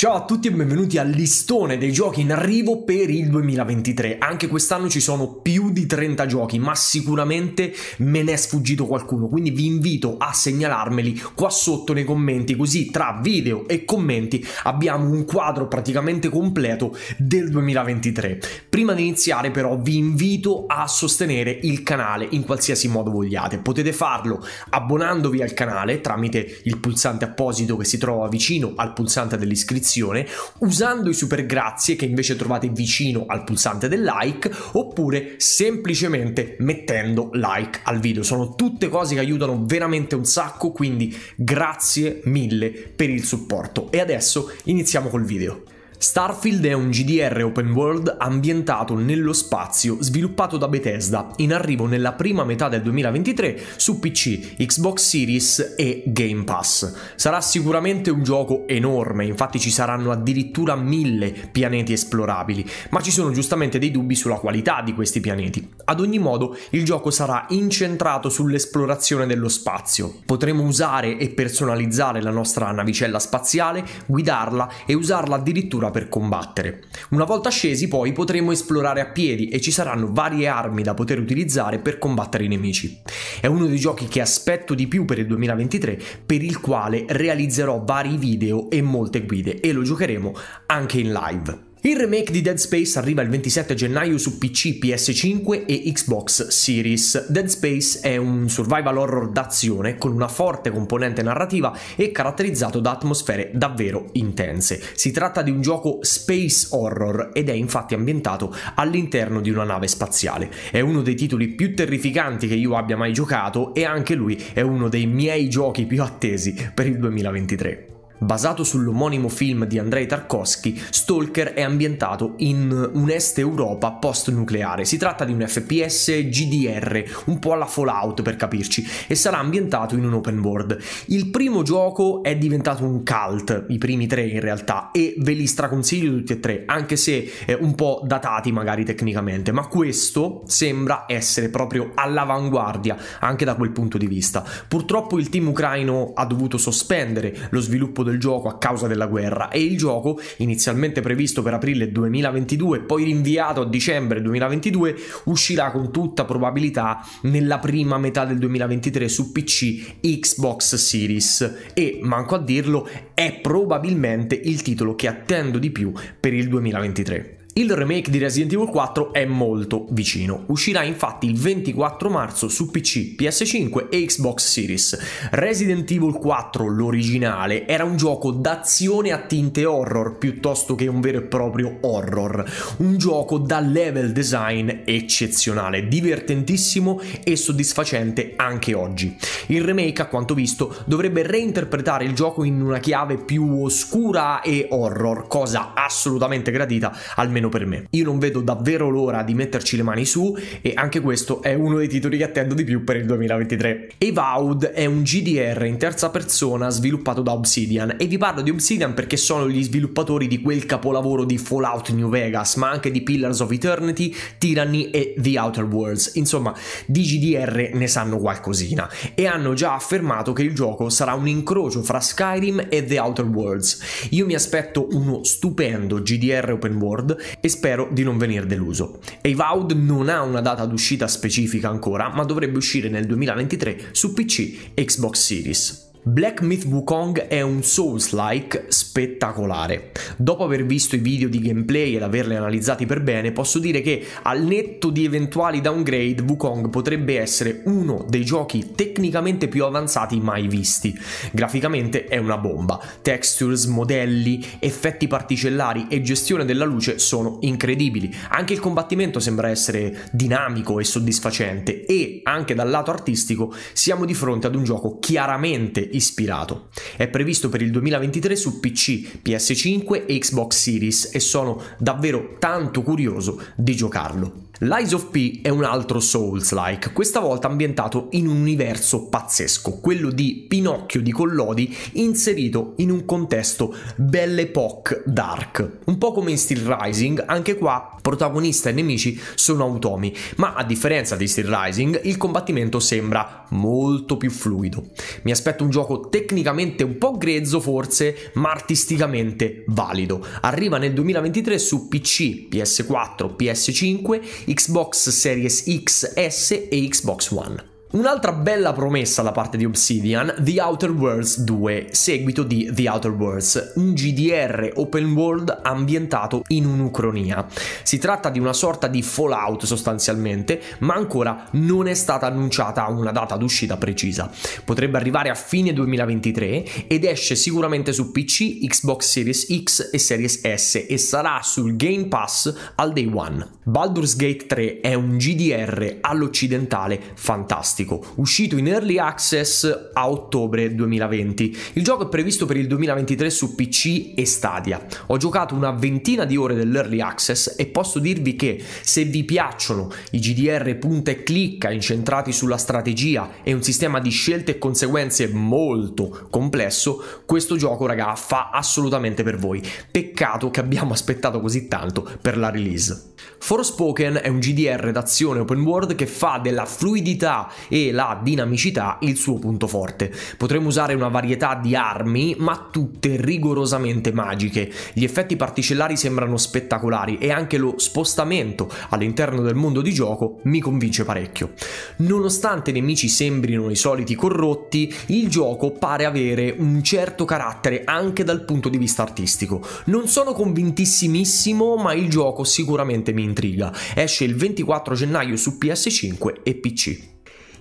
Ciao a tutti e benvenuti al listone dei giochi in arrivo per il 2023. Anche quest'anno ci sono più di 30 giochi, ma sicuramente me ne è sfuggito qualcuno, quindi vi invito a segnalarmeli qua sotto nei commenti, così tra video e commenti abbiamo un quadro praticamente completo del 2023. Prima di iniziare però vi invito a sostenere il canale in qualsiasi modo vogliate. Potete farlo abbonandovi al canale tramite il pulsante apposito che si trova vicino al pulsante dell'iscrizione descrizione usando i super grazie che invece trovate vicino al pulsante del like oppure semplicemente mettendo like al video. Sono tutte cose che aiutano veramente un sacco, quindi grazie mille per il supporto. E adesso iniziamo col video. Starfield è un GDR open world ambientato nello spazio sviluppato da Bethesda, in arrivo nella prima metà del 2023 su PC, Xbox Series e Game Pass. Sarà sicuramente un gioco enorme, infatti ci saranno addirittura mille pianeti esplorabili, ma ci sono giustamente dei dubbi sulla qualità di questi pianeti. Ad ogni modo, il gioco sarà incentrato sull'esplorazione dello spazio. Potremo usare e personalizzare la nostra navicella spaziale, guidarla e usarla addirittura prima per combattere. Una volta scesi poi potremo esplorare a piedi e ci saranno varie armi da poter utilizzare per combattere i nemici. È uno dei giochi che aspetto di più per il 2023 per il quale realizzerò vari video e molte guide e lo giocheremo anche in live. Il remake di Dead Space arriva il 27 gennaio su PC, PS5 e Xbox Series. Dead Space è un survival horror d'azione con una forte componente narrativa e caratterizzato da atmosfere davvero intense. Si tratta di un gioco space horror ed è infatti ambientato all'interno di una nave spaziale. È uno dei titoli più terrificanti che io abbia mai giocato e anche lui è uno dei miei giochi più attesi per il 2023. Basato sull'omonimo film di Andrei Tarkovsky, Stalker è ambientato in un'est Europa post-nucleare. Si tratta di un FPS GDR, un po' alla Fallout per capirci, e sarà ambientato in un open world. Il primo gioco è diventato un cult, i primi tre in realtà, e ve li straconsiglio tutti e tre, anche se un po' datati magari tecnicamente, ma questo sembra essere proprio all'avanguardia anche da quel punto di vista. Purtroppo il team ucraino ha dovuto sospendere lo sviluppo del gioco a causa della guerra e il gioco, inizialmente previsto per aprile 2022 e poi rinviato a dicembre 2022, uscirà con tutta probabilità nella prima metà del 2023 su PC, Xbox Series e, manco a dirlo, è probabilmente il titolo che attendo di più per il 2023. Il remake di Resident Evil 4 è molto vicino, uscirà infatti il 24 marzo su PC, PS5 e Xbox Series. Resident Evil 4, l'originale, era un gioco d'azione a tinte horror piuttosto che un vero e proprio horror, un gioco da level design eccezionale, divertentissimo e soddisfacente anche oggi. Il remake, a quanto visto, dovrebbe reinterpretare il gioco in una chiave più oscura e horror, cosa assolutamente gradita almeno almeno per me. Io non vedo davvero l'ora di metterci le mani su e anche questo è uno dei titoli che attendo di più per il 2023. Evoud è un GDR in terza persona sviluppato da Obsidian e vi parlo di Obsidian perché sono gli sviluppatori di quel capolavoro di Fallout New Vegas, ma anche di Pillars of Eternity, Tyranny e The Outer Worlds. Insomma, di GDR ne sanno qualcosina e hanno già affermato che il gioco sarà un incrocio fra Skyrim e The Outer Worlds. Io mi aspetto uno stupendo GDR open world e spero di non venir deluso. Avowed non ha una data d'uscita specifica ancora, ma dovrebbe uscire nel 2023 su PC e Xbox Series. Black Myth Wukong è un Souls-like spettacolare. Dopo aver visto i video di gameplay ed averli analizzati per bene, posso dire che al netto di eventuali downgrade, Wukong potrebbe essere uno dei giochi tecnicamente più avanzati mai visti. Graficamente è una bomba. Textures, modelli, effetti particellari e gestione della luce sono incredibili. Anche il combattimento sembra essere dinamico e soddisfacente e anche dal lato artistico siamo di fronte ad un gioco chiaramente ispirato. È previsto per il 2023 su PC, PS5 e Xbox Series e sono davvero tanto curioso di giocarlo. Lies of P è un altro Souls-like, questa volta ambientato in un universo pazzesco, quello di Pinocchio di Collodi inserito in un contesto Belle Époque Dark. Un po' come in Steel Rising, anche qua protagonista e nemici sono automi, ma a differenza di Steel Rising il combattimento sembra molto più fluido. Mi aspetto un gioco tecnicamente un po' grezzo forse, ma artisticamente valido. Arriva nel 2023 su PC, PS4, PS5 Xbox Series XS e Xbox One. Un'altra bella promessa da parte di Obsidian, The Outer Worlds 2, seguito di The Outer Worlds, un GDR open world ambientato in un'ucronia. Si tratta di una sorta di Fallout sostanzialmente, ma ancora non è stata annunciata una data d'uscita precisa. Potrebbe arrivare a fine 2023 ed esce sicuramente su PC, Xbox Series X e Series S e sarà sul Game Pass al day one. Baldur's Gate 3 è un GDR all'occidentale fantastico fantastico, uscito in early access a ottobre 2020. Il gioco è previsto per il 2023 su PC e Stadia. Ho giocato una ventina di ore dell'early access e posso dirvi che se vi piacciono i GDR punta e clicca incentrati sulla strategia e un sistema di scelte e conseguenze molto complesso, questo gioco raga fa assolutamente per voi. Peccato che abbiamo aspettato così tanto per la release. Forspoken è un GDR d'azione open world che fa della fluidità e la dinamicità il suo punto forte. Potremmo usare una varietà di armi, ma tutte rigorosamente magiche. Gli effetti particellari sembrano spettacolari e anche lo spostamento all'interno del mondo di gioco mi convince parecchio. Nonostante i nemici sembrino i soliti corrotti, il gioco pare avere un certo carattere anche dal punto di vista artistico. Non sono convintissimissimo, ma il gioco sicuramente mi intriga. Esce il 24 gennaio su PS5 e PC.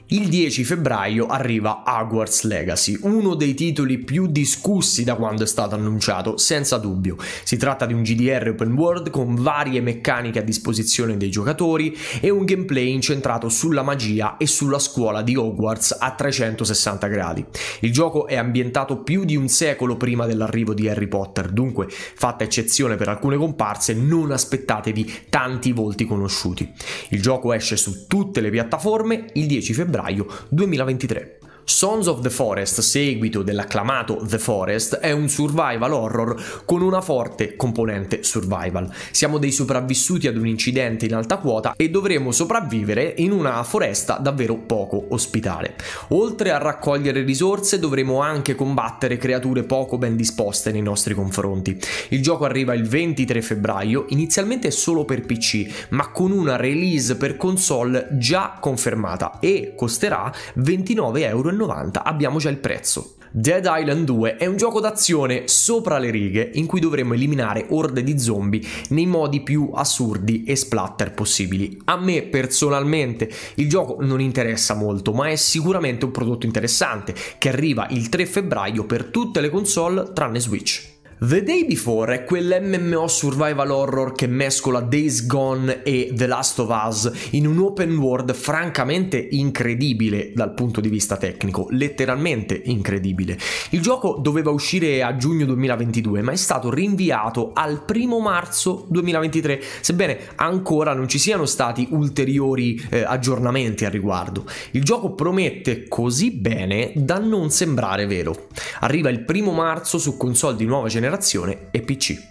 Il 10 febbraio arriva Hogwarts Legacy, uno dei titoli più discussi da quando è stato annunciato, senza dubbio. Si tratta di un GDR open world con varie meccaniche a disposizione dei giocatori e un gameplay incentrato sulla magia e sulla scuola di Hogwarts a 360 gradi. Il gioco è ambientato più di un secolo prima dell'arrivo di Harry Potter, dunque, fatta eccezione per alcune comparse, non aspettatevi tanti volti conosciuti. Il gioco esce su tutte le piattaforme il 10 febbraio febbraio 2023. Sons of the Forest, seguito dell'acclamato The Forest, è un survival horror con una forte componente survival. Siamo dei sopravvissuti ad un incidente in alta quota e dovremo sopravvivere in una foresta davvero poco ospitale. Oltre a raccogliere risorse dovremo anche combattere creature poco ben disposte nei nostri confronti. Il gioco arriva il 23 febbraio, inizialmente solo per PC, ma con una release per console già confermata e costerà 29,90€ 1,90 abbiamo già il prezzo. Dead Island 2 è un gioco d'azione sopra le righe in cui dovremo eliminare orde di zombie nei modi più assurdi e splatter possibili. A me personalmente il gioco non interessa molto, ma è sicuramente un prodotto interessante che arriva il 3 febbraio per tutte le console tranne Switch. The Day Before è quell'MMO survival horror che mescola Days Gone e The Last of Us in un open world francamente incredibile dal punto di vista tecnico, letteralmente incredibile. Il gioco doveva uscire a giugno 2022 ma è stato rinviato al primo marzo 2023, sebbene ancora non ci siano stati ulteriori eh, aggiornamenti al riguardo. Il gioco promette così bene da non sembrare vero. Arriva il primo marzo su console di nuova generazione generazione e PC.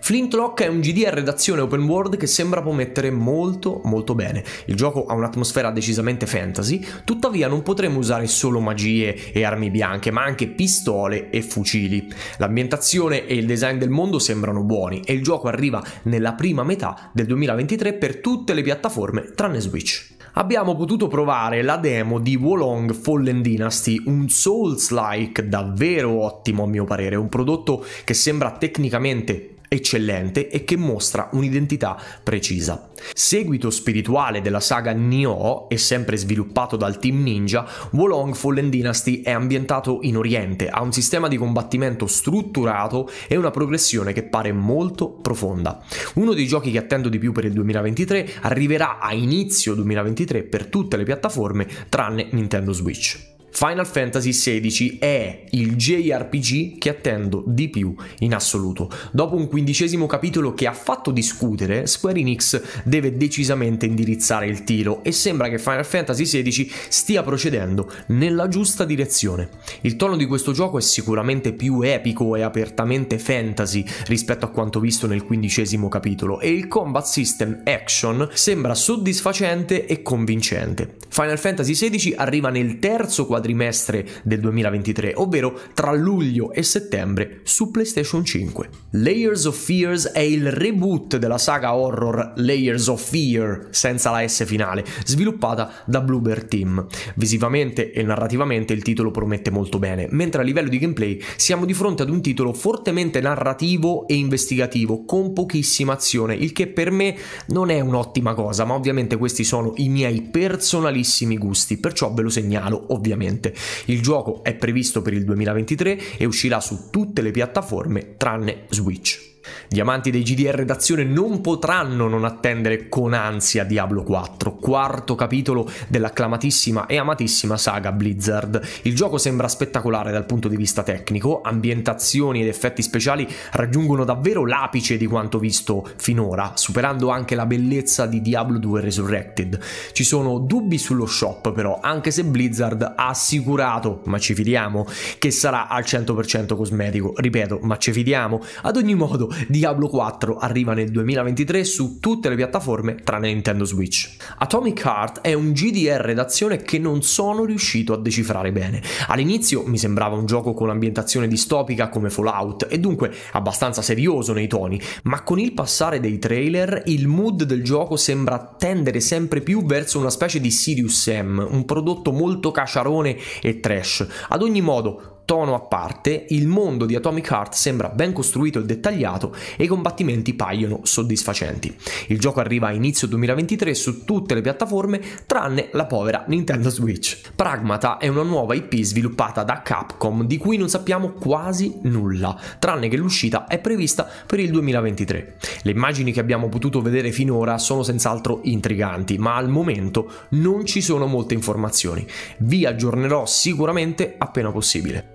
Flintlock è un GD a redazione open world che sembra promettere molto molto bene. Il gioco ha un'atmosfera decisamente fantasy, tuttavia non potremo usare solo magie e armi bianche, ma anche pistole e fucili. L'ambientazione e il design del mondo sembrano buoni e il gioco arriva nella prima metà del 2023 per tutte le piattaforme tranne Switch abbiamo potuto provare la demo di Wolong Fallen Dynasty, un Souls-like davvero ottimo a mio parere, un prodotto che sembra tecnicamente eccellente e che mostra un'identità precisa. Seguito spirituale della saga Nioh e sempre sviluppato dal team Ninja, Wolong Fallen Dynasty è ambientato in Oriente, ha un sistema di combattimento strutturato e una progressione che pare molto profonda. Uno dei giochi che attendo di più per il 2023 arriverà a inizio 2023 per tutte le piattaforme tranne Nintendo Switch. Final Fantasy XVI è il JRPG che attendo di più in assoluto. Dopo un quindicesimo capitolo che ha fatto discutere, Square Enix deve decisamente indirizzare il tiro e sembra che Final Fantasy XVI stia procedendo nella giusta direzione. Il tono di questo gioco è sicuramente più epico e apertamente fantasy rispetto a quanto visto nel quindicesimo capitolo e il combat system action sembra soddisfacente e convincente. Final Fantasy XVI arriva nel terzo quadrante quadrimestre del 2023, ovvero tra luglio e settembre su PlayStation 5. Layers of Fears è il reboot della saga horror Layers of Fear senza la S finale, sviluppata da Bluebird Team. Visivamente e narrativamente il titolo promette molto bene, mentre a livello di gameplay siamo di fronte ad un titolo fortemente narrativo e investigativo, con pochissima azione, il che per me non è un'ottima cosa, ma ovviamente questi sono i miei personalissimi gusti, perciò ve lo segnalo ovviamente precedente. Il gioco è previsto per il 2023 e uscirà su tutte le piattaforme tranne Switch. Gli amanti dei GDR d'azione non potranno non attendere con ansia Diablo 4, quarto capitolo dell'acclamatissima e amatissima saga Blizzard. Il gioco sembra spettacolare dal punto di vista tecnico, ambientazioni ed effetti speciali raggiungono davvero l'apice di quanto visto finora, superando anche la bellezza di Diablo 2 Resurrected. Ci sono dubbi sullo shop però, anche se Blizzard ha assicurato, ma ci fidiamo, che sarà al 100% cosmetico. Ripeto, ma ci fidiamo. Ad ogni modo, Diablo 4 arriva nel 2023 su tutte le piattaforme tranne Nintendo Switch. Atomic Heart è un GDR d'azione che non sono riuscito a decifrare bene. All'inizio mi sembrava un gioco con ambientazione distopica come Fallout e dunque abbastanza serioso nei toni, ma con il passare dei trailer il mood del gioco sembra tendere sempre più verso una specie di Sirius Sam, un prodotto molto caciarone e trash. Ad ogni modo, tono a parte, il mondo di Atomic Heart sembra ben costruito e dettagliato e i combattimenti paiono soddisfacenti. Il gioco arriva a inizio 2023 su tutte le piattaforme tranne la povera Nintendo Switch. Pragmata è una nuova IP sviluppata da Capcom di cui non sappiamo quasi nulla, tranne che l'uscita è prevista per il 2023. Le immagini che abbiamo potuto vedere finora sono senz'altro intriganti, ma al momento non ci sono molte informazioni. Vi aggiornerò sicuramente appena possibile.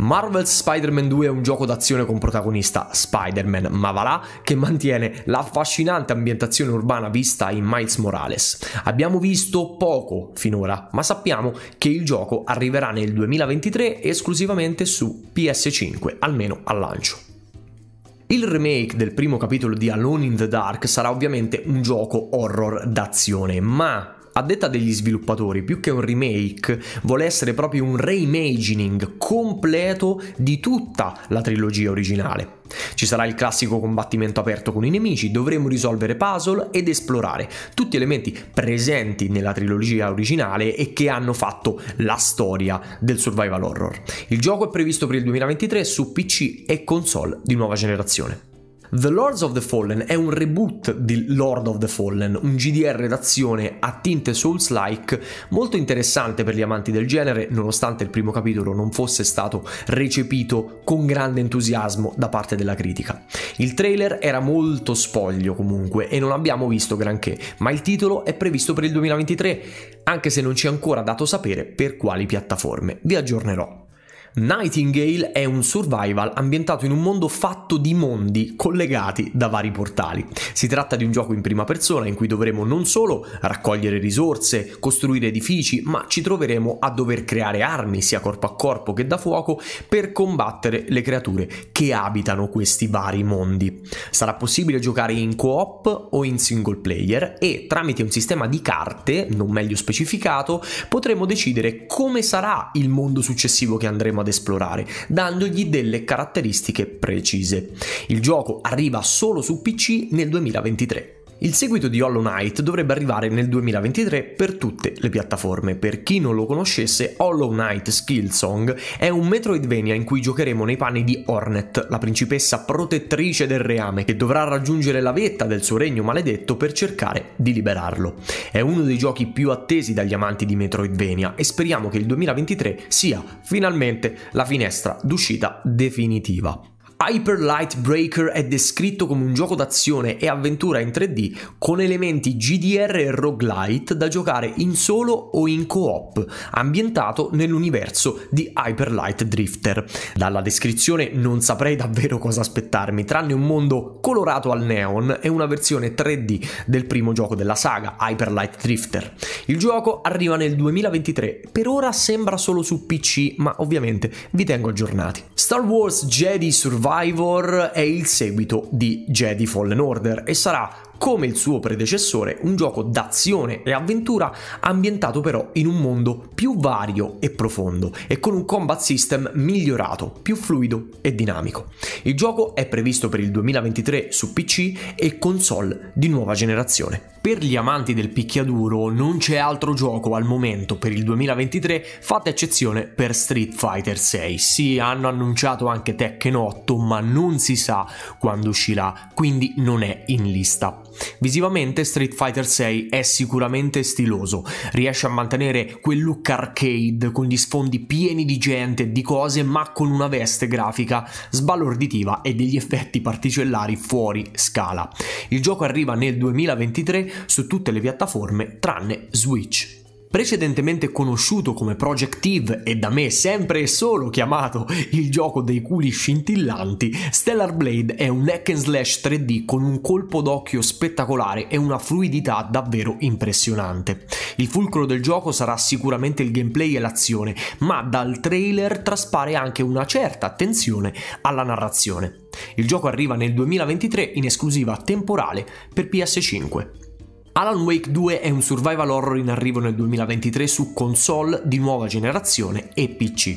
Marvel's Spider-Man 2 è un gioco d'azione con protagonista Spider-Man, ma va là, che mantiene l'affascinante ambientazione urbana vista in Miles Morales. Abbiamo visto poco finora, ma sappiamo che il gioco arriverà nel 2023 esclusivamente su PS5, almeno al lancio. Il remake del primo capitolo di Alone in the Dark sarà ovviamente un gioco horror d'azione, ma a detta degli sviluppatori, più che un remake, vuole essere proprio un reimagining completo di tutta la trilogia originale. Ci sarà il classico combattimento aperto con i nemici, dovremo risolvere puzzle ed esplorare, tutti elementi presenti nella trilogia originale e che hanno fatto la storia del survival horror. Il gioco è previsto per il 2023 su PC e console di nuova generazione. The Lords of the Fallen è un reboot di Lord of the Fallen, un GDR d'azione a tinte Souls-like molto interessante per gli amanti del genere, nonostante il primo capitolo non fosse stato recepito con grande entusiasmo da parte della critica. Il trailer era molto spoglio comunque e non abbiamo visto granché, ma il titolo è previsto per il 2023, anche se non ci è ancora dato sapere per quali piattaforme. Vi aggiornerò. Nightingale è un survival ambientato in un mondo fatto di mondi collegati da vari portali. Si tratta di un gioco in prima persona in cui dovremo non solo raccogliere risorse, costruire edifici, ma ci troveremo a dover creare armi sia corpo a corpo che da fuoco per combattere le creature che abitano questi vari mondi. Sarà possibile giocare in co-op o in single player e tramite un sistema di carte, non meglio specificato, potremo decidere come sarà il mondo successivo che andremo a ad esplorare, dandogli delle caratteristiche precise. Il gioco arriva solo su PC nel 2023. Il seguito di Hollow Knight dovrebbe arrivare nel 2023 per tutte le piattaforme. Per chi non lo conoscesse, Hollow Knight Skillsong è un Metroidvania in cui giocheremo nei panni di Hornet, la principessa protettrice del reame, che dovrà raggiungere la vetta del suo regno maledetto per cercare di liberarlo. È uno dei giochi più attesi dagli amanti di Metroidvania e speriamo che il 2023 sia finalmente la finestra d'uscita definitiva. Hyper Light Breaker è descritto come un gioco d'azione e avventura in 3D con elementi GDR e roguelite da giocare in solo o in co-op, ambientato nell'universo di Hyper Light Drifter. Dalla descrizione non saprei davvero cosa aspettarmi, tranne un mondo colorato al neon e una versione 3D del primo gioco della saga, Hyper Light Drifter. Il gioco arriva nel 2023, per ora sembra solo su PC, ma ovviamente vi tengo aggiornati. Star Wars Jedi Survival Survivor è il seguito di Jedi Fallen Order e sarà come il suo predecessore, un gioco d'azione e avventura ambientato però in un mondo più vario e profondo e con un combat system migliorato, più fluido e dinamico. Il gioco è previsto per il 2023 su PC e console di nuova generazione. Per gli amanti del picchiaduro non c'è altro gioco al momento per il 2023, fatta eccezione per Street Fighter 6. Sì, hanno annunciato anche Tekken 8, ma non si sa quando uscirà, quindi non è in lista Visivamente Street Fighter 6 è sicuramente stiloso, riesce a mantenere quel look arcade con gli sfondi pieni di gente e di cose ma con una veste grafica sbalorditiva e degli effetti particellari fuori scala. Il gioco arriva nel 2023 su tutte le piattaforme tranne Switch precedentemente conosciuto come Project Eve e da me sempre e solo chiamato il gioco dei culi scintillanti, Stellar Blade è un hack and slash 3D con un colpo d'occhio spettacolare e una fluidità davvero impressionante. Il fulcro del gioco sarà sicuramente il gameplay e l'azione, ma dal trailer traspare anche una certa attenzione alla narrazione. Il gioco arriva nel 2023 in esclusiva temporale per PS5. Alan Wake 2 è un survival horror in arrivo nel 2023 su console di nuova generazione e PC.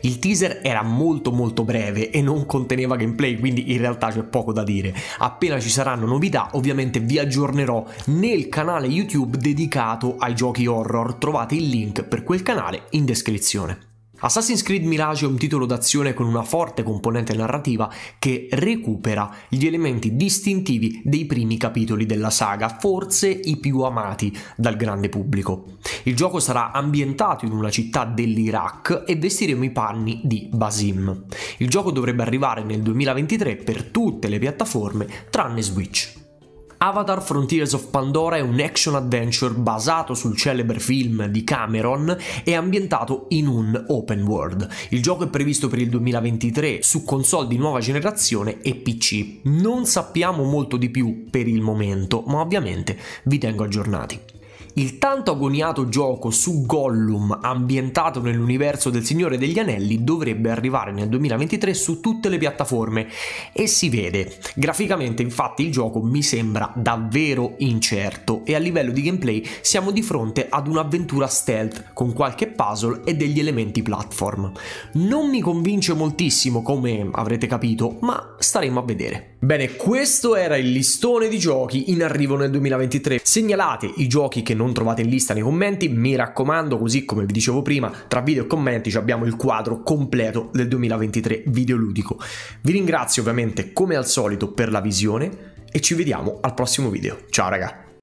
Il teaser era molto molto breve e non conteneva gameplay, quindi in realtà c'è poco da dire. Appena ci saranno novità, ovviamente vi aggiornerò nel canale YouTube dedicato ai giochi horror. Trovate il link per quel canale in descrizione. Assassin's Creed Mirage è un titolo d'azione con una forte componente narrativa che recupera gli elementi distintivi dei primi capitoli della saga, forse i più amati dal grande pubblico. Il gioco sarà ambientato in una città dell'Iraq e vestiremo i panni di Basim. Il gioco dovrebbe arrivare nel 2023 per tutte le piattaforme tranne Switch. Avatar Frontiers of Pandora è un action adventure basato sul celebre film di Cameron e ambientato in un open world. Il gioco è previsto per il 2023 su console di nuova generazione e PC. Non sappiamo molto di più per il momento, ma ovviamente vi tengo aggiornati. Il tanto agoniato gioco su Gollum ambientato nell'universo del Signore degli Anelli dovrebbe arrivare nel 2023 su tutte le piattaforme e si vede. Graficamente infatti il gioco mi sembra davvero incerto e a livello di gameplay siamo di fronte ad un'avventura stealth con qualche puzzle e degli elementi platform. Non mi convince moltissimo come avrete capito ma staremo a vedere. Bene, questo era il listone di giochi in arrivo nel 2023. Segnalate i giochi che non trovate in lista nei commenti, mi raccomando, così come vi dicevo prima, tra video e commenti abbiamo il quadro completo del 2023 videoludico. Vi ringrazio ovviamente come al solito per la visione e ci vediamo al prossimo video. Ciao ragazzi!